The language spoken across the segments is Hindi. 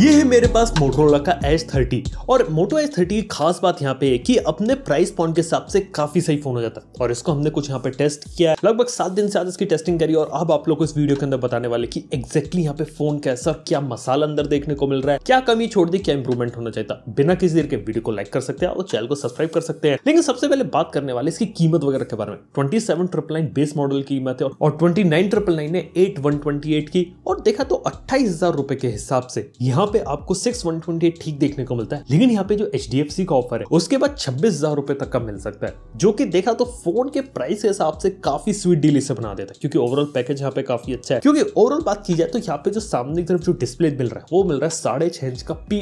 ये है मेरे पास मोटोरोला का थर्टी और मोटो थर्टी की खास बात यहाँ पे है कि अपने प्राइस पॉइंट के हिसाब से काफी सही फोन हो जाता है और इसको हमने कुछ यहाँ पे टेस्ट किया लगभग सात दिन से आज इसकी टेस्टिंग करी और अब आप लोग को इस वीडियो के अंदर बताने वाले की एक्जैक्टली यहाँ पे फोन कैसा क्या मसाला अंदर देखने को मिल रहा है क्या कमी छोड़ दी क्या इंप्रूवमेंट होना चाहिए बिना किसी देर के वीडियो को लाइक कर सकते हैं और चैनल को सब्सक्राइब कर सकते हैं लेकिन सबसे पहले बात करने वाले इसकी कीमत वगैरह के बारे में twenty seven triple nine base model की कीमत है और ट्वेंटी नाइन ट्रिपल नाइन है एट वन ट्वेंटी एट की और देखा तो अट्ठाईस हजार रुपए के हिसाब से यहाँ पे आपको सिक्स वन ट्वेंटी ठीक देखने को मिलता है लेकिन यहाँ पे जो एच का ऑफर है उसके बाद छब्बीस हजार रुपए तक का मिल सकता है जो कि देखा तो फोन के प्राइस के हिसाब से काफी स्वीट डील इसे बना देता है क्योंकि ओवरऑल पैकेज यहाँ पे काफी अच्छा है क्योंकि ओवरऑल बात की जाए तो यहाँ पे जो सामने की तरफ जो डिस्प्ले मिल रहा है वो मिल रहा है साढ़े छह इंच का पी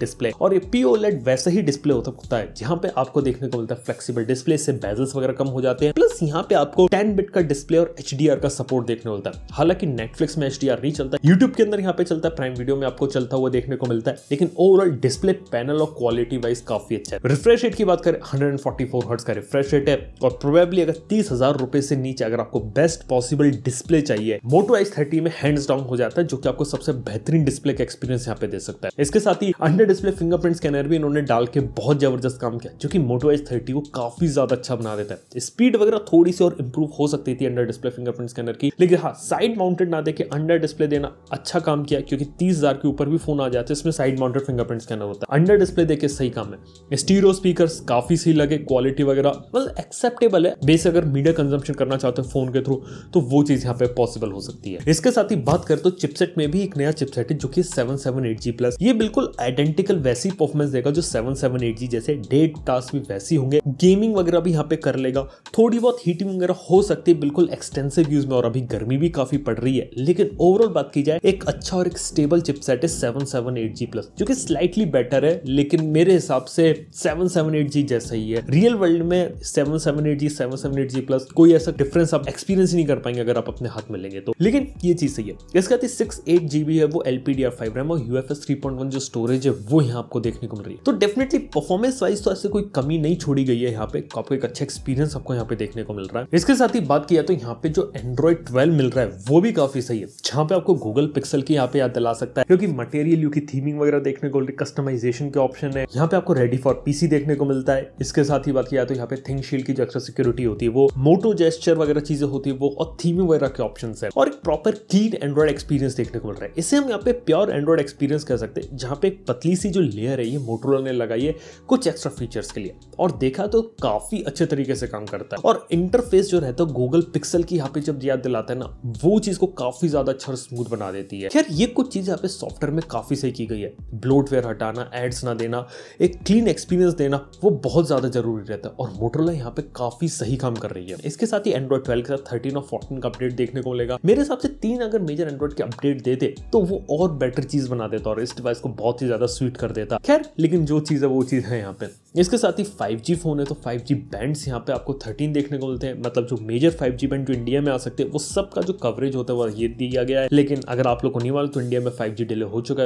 डिस्प्ले e और ये पी e वैसे ही डिस्प्ले होता है जहाँ पे आपको देखने को मिलता है फ्लेक्सीबल डिस्प्ले इससे बेजल्स वगैरह कम हो जाते हैं प्लस यहाँ पे आपको टेन बिट का डिस्प्ले और एच का सपोर्ट देखने को मिलता है हालांकि नेटफ्लिक्स में एच नहीं चलता यूट्यूब के अंदर यहाँ पे चलता है प्राइम वीडियो में आपको चलता हुआ हुआ देखने को मिलता है लेकिन ओवरऑल डिस्प्ले पैनल और क्वालिटी वाइज काफी अच्छा है रिफ्रेश रेट की बात करें हंड्रेड हर्ट्स का रिफ्रेश रेट है और प्रोबेबली अगर तीस हजार रुपए से नीचे अगर आपको बेस्ट पॉसिबल डिस्प्ले चाहिए मोटो एस थर्टी में हैंड्स डाउन हो जाता है जो कि आपको सबसे बेहतरीन डिस्प्ले का एक्सपीरियंस यहाँ पे दे सकता है इसके साथ ही अंडर डिस्प्ले फिंगरप्रिंट स्कैनर भी इन्होंने डाल के बहुत जबरदस्त काम किया जो कि मोटो एस थर्टी को काफी ज्यादा अच्छा बना देता है स्पीड वगैरह थोड़ी सी और इंप्रूव हो सकती थी अंडर डिस्प्ले फिंगरप्रिंट स्कैनर की लेकिन हाँ साइड माउंटेड ना देखे अंडर डिस्प्ले देना अच्छा काम किया क्योंकि तीस हजार के ऊपर भी फोन फोन आ जाते हैं इसमें साइड माउंटेड फिंगरप्रिंट स्कैनर होता है अंडर डिस्प्ले देखे सही काम है स्टीरो स्पीकर काफी सही लगे क्वालिटी वगैरह मतलब एक्सेप्टेबल है बेस अगर मीडिया कंजम्पशन करना चाहते हो फोन के थ्रू तो वो चीज यहाँ पे पॉसिबल हो सकती है इसके साथ ही बात करें तो चिपसेट में भी एक नया चिपसेट है जो कि seven seven eight G plus ये बिल्कुल आइडेंटिकल वैसी परफॉर्मेंस देगा जो सेवन सेवन एट जी जैसे डेट टास्क भी वैसी होंगे गेमिंग वगैरह भी यहाँ पे कर लेगा थोड़ी बहुत हीटिंग वगैरह हो सकती है बिल्कुल एक्सटेंसिव यूज में और अभी गर्मी भी काफी पड़ रही है लेकिन ओवरऑल बात की जाए एक अच्छा और एक स्टेबल चिपसेट है सेवन सेवन एट जी जो कि स्लाइटली बेटर है लेकिन मेरे हिसाब से सेवन सेवन एट जी जैसा ही है रियल वर्ल्ड में seven seven eight G seven seven eight G plus कोई ऐसा डिफरेंस आप एक्सपीरियंस नहीं कर पाएंगे अगर आप अपने हाथ में लेंगे तो लेकिन ये चीज सही है इसके साथ ही सिक्स एट जी बी है वो L P D R five RAM और U F S three point one जो स्टोरेज है वो यहाँ आपको देखने को मिल रही है तो डेफिनेटली परफॉर्मेंस वाइज तो ऐसे कोई कमी नहीं छोड़ी गई है यहाँ पे तो आपको एक अच्छा एक्सपीरियंस आपको यहाँ पे देखने को मिल रहा है इसके साथ ही बात किया तो यहाँ पे जो एंड्रॉइड ट्वेल्व मिल रहा है वो भी काफी सही है जहाँ पे आपको गूगल पिक्सल की यहाँ पे याद दिला सकता है क्योंकि मटेरियल एलयू की थीमिंग वगैरह देखने को कस्टमाइजेशन के ऑप्शन है यहाँ पे आपको रेडी फॉर पीसी देखने को मिलता है इसके साथ ही बात किया तो यहाँ पे थिंग शील की जो सिक्योरिटी होती है वो मोटो जेस्टर वगैरह चीजें होती है वो और थीमिंग वगैरह के ऑप्शन है और एक प्रॉपर क्लीन एंड्रॉइड एक्सपीरियंस देखने को मिल रहा है इसे हम यहाँ पे प्योर एंड्रॉइड एक्सपीरियंस कह सकते हैं जहाँ पे पतली सी जो लेयर है ये मोटरोला ने लगाई है कुछ एक्स्ट्रा फीचर्स के लिए और देखा तो काफी अच्छे तरीके से काम करता है और इंटरफेस जो रहता है गूगल पिक्सल की यहाँ पे जब याद दिलाता है ना वो चीज को काफी ज्यादा अच्छा स्मूथ बना देती है खैर ये कुछ चीज यहाँ पे सॉफ्टवेयर में काफी काफ़ी सही की गई है ब्लोटवेयर हटाना एड्स ना देना एक क्लीन एक्सपीरियंस देना वो बहुत ज़्यादा जरूरी रहता है और मोटरला यहाँ पे काफ़ी सही काम कर रही है इसके साथ ही एंड्रॉइड ट्वेल्व के साथ थर्टीन और फोर्टीन का अपडेट देखने को मिलेगा मेरे हिसाब से तीन अगर मेजर एंड्रॉइड के अपडेट देते तो वो और बेटर चीज़ बना देता और इस डिवाइस को बहुत ही ज़्यादा स्वीट कर देता खैर लेकिन जो चीज़ है वो चीज़ है यहाँ पे इसके साथ ही 5G फोन है तो 5G बैंड्स यहाँ पे आपको 13 देखने को मिलते हैं मतलब जो मेजर 5G बैंड जो इंडिया में आ सकते हैं वो सब का जो कवरेज होता है वो ये दिया गया है लेकिन अगर आप लोग को नहीं मालूम तो इंडिया में 5G डिले हो चुका है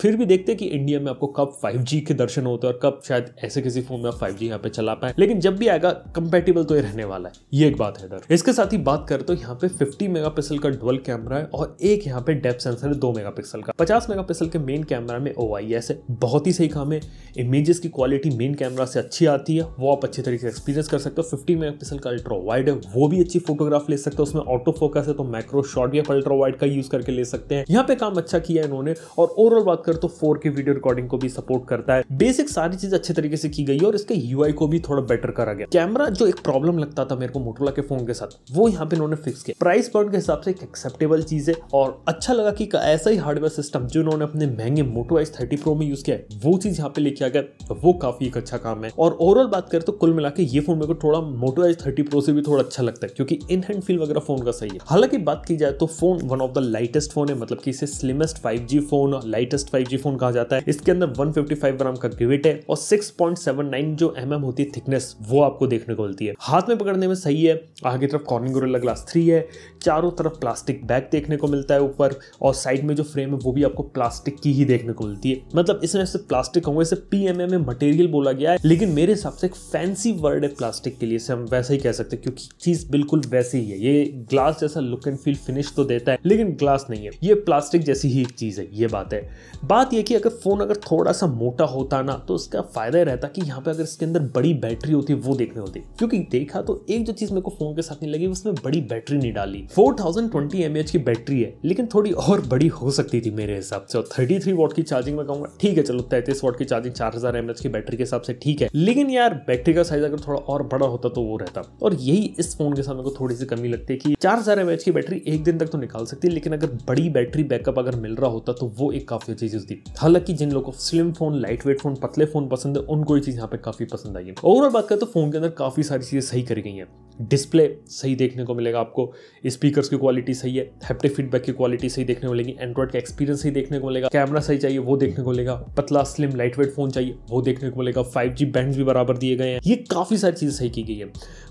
फिर भी देखते हैं कि इंडिया में आपको कब 5G के दर्शन होते हैं और कब शायद ऐसे किसी फोन में आप 5G यहाँ पे चला पाए लेकिन जब भी आएगा कंपेटेबल तो ये रहने वाला है ये एक बात है डर इसके साथ ही बात करें तो यहाँ पे 50 मेगापिक्सल का डुअल कैमरा है और एक यहाँ पे डेप सेंसर है दो मेगा का पचास मेगा के मेन कैमरा में ओ आई एस है बहुत ही सही काम है इमेजेस की क्वालिटी मेन कैमरा से अच्छी आती है वो आप अच्छी तरीके से एक्सपीरियंस कर सकते हो फिफ्टी मेगा का अल्ट्रा वाइड है वो भी अच्छी फोटोग्राफ ले सकते हो उसमें ऑटो फोकस है तो माइक्रो शॉर्ट भी अल्ट्रा वाइड का यूज करके ले सकते हैं यहाँ पे काम अच्छा किया है इन्होंने और ओवरऑल बात कर तो फोर के वीडियो रिकॉर्डिंग को भी सपोर्ट करता है बेसिक सारी चीज अच्छे तरीके से की गई और इसके यूआई को भी थोड़ा बेटर करा गया कैमरा जो एक प्रॉब्लम लगता था मेरे को मोटोला के फोन के साथ वो यहाँ पे इन्होंने फिक्स किया प्राइस पॉइंट के हिसाब से एक एक्सेप्टेबल चीज है और अच्छा लगा कि ऐसा ही हार्डवेयर सिस्टम जो इन्होंने अपने महंगे मोटो एस थर्टी प्रो में यूज किया है वो चीज यहाँ पे लेके आ गया तो वो काफी एक अच्छा काम है और ओवरऑल बात करें तो कुल मिला ये फोन मेरे को थोड़ा मोटो एस थर्टी प्रो से भी थोड़ा अच्छा लगता है क्योंकि इन हैंड फील वगैरह फोन का सही है हालांकि बात की जाए तो phone one of the lightest phone है मतलब कि इसे slimmest five phone lightest 5G phone कहा जाता है इसके अंदर 155 ग्राम का ग्रेविट है और 6.79 जो एम mm होती है थिकनेस वो आपको देखने को मिलती है हाथ में पकड़ने में सही है आगे तरफ कॉर्निंग गोरिल्ला ग्लास थ्री है चारों तरफ प्लास्टिक बैग देखने को मिलता है ऊपर और साइड में जो फ्रेम है वो भी आपको प्लास्टिक की ही देखने को मिलती है मतलब इसमें सिर्फ प्लास्टिक होंगे इसे पी में मटेरियल बोला गया है लेकिन मेरे हिसाब से एक फैंसी वर्ड है प्लास्टिक के लिए इसे हम वैसे ही कह सकते हैं क्योंकि चीज बिल्कुल वैसी ही है ये ग्लास जैसा लुक एंड फील फिनिश तो देता है लेकिन ग्लास नहीं है ये प्लास्टिक जैसी ही एक चीज है ये बात है बात यह कि अगर फ़ोन अगर थोड़ा सा मोटा होता ना तो उसका फ़ायदा रहता कि यहाँ पे अगर इसके अंदर बड़ी बैटरी होती वो देखने होती क्योंकि देखा तो एक जो चीज़ मेरे को फ़ोन के साथ नहीं लगी उसमें बड़ी बैटरी नहीं डाली फोर थाउजेंड की बैटरी है लेकिन थोड़ी और बड़ी हो सकती थी मेरे हिसाब से और थर्टी थ्री वॉट की चार्जिंग में कहूंगा ठीक है चलो तैतीस वॉट की चार्जिंग चार हज़ार की बैटरी के हिसाब से ठीक है लेकिन यार बैटरी का साइज अगर थोड़ा और बड़ा होता तो वो रहता और यही इस फोन के साथ मेरे को थोड़ी सी कमी लगती है कि चार हज़ार की बैटरी एक दिन तक तो निकाल सकती है लेकिन अगर बड़ी बैटरी बैकअप अगर मिल रहा होता तो वो एक काफ़ी चीज चीज़ें थी हालांकि जिन लोगों को slim phone light weight phone पतले फोन पसंद है उनको ये चीज़ यहाँ पे काफ़ी पसंद आई है ओवरऑल बात करें तो फोन के अंदर काफ़ी सारी चीज़ें सही करी गई हैं डिस्प्ले सही देखने को मिलेगा आपको स्पीकर्स की क्वालिटी सही है हैप्टिक फीडबैक की क्वालिटी सही देखने को मिलेगी एंड्रॉइड का एक्सपीरियंस सही देखने को मिलेगा कैमरा सही चाहिए वो देखने को मिलेगा पतला स्लिम लाइट वेट फोन चाहिए वो देखने को मिलेगा फाइव जी बैंड भी बराबर दिए गए हैं ये काफ़ी सारी चीज़ें सही की गई है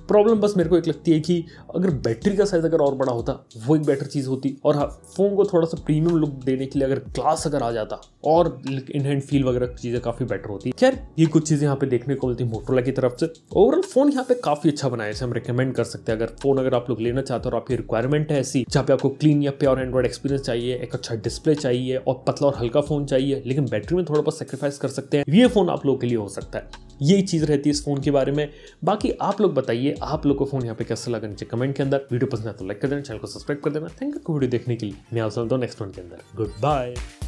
प्रॉब्लम बस मेरे को एक लगती है कि अगर बैटरी का साइज अगर और बड़ा होता वो एक बेटर चीज़ होती और हाँ फ़ोन को थोड़ा सा प्रीमियम लुक देने के लिए अगर ग्लास अगर आ जाता और इन हैंड फील वगैरह चीज़ें काफ़ी बेटर होती खैर ये कुछ चीज़ें यहाँ पे देखने को मिलती मोटोला की तरफ से ओवरऑल फ़ोन यहाँ पे काफ़ी अच्छा बनाया है अमेरिकन रिकमेंड कर सकते हैं अगर फोन अगर आप लोग लेना चाहते हो और आपकी रिक्वायरमेंट है ऐसी जहाँ पे आपको क्लीन या प्योर एंड्रॉइड एक्सपीरियंस चाहिए एक अच्छा डिस्प्ले चाहिए और पतला और हल्का फोन चाहिए लेकिन बैटरी में थोड़ा बहुत सेक्रीफाइस कर सकते हैं ये फोन आप लोग के लिए हो सकता है यही चीज़ रहती है इस फोन के बारे में बाकी आप लोग बताइए आप लोग को फोन यहाँ पे कैसा लगा नीचे कमेंट के अंदर वीडियो पसंद आया तो लाइक कर देना चैनल को सब्सक्राइब कर देना थैंक यू वीडियो देखने के लिए मैं आप मिलता हूँ नेक्स्ट फोन के अंदर गुड बाय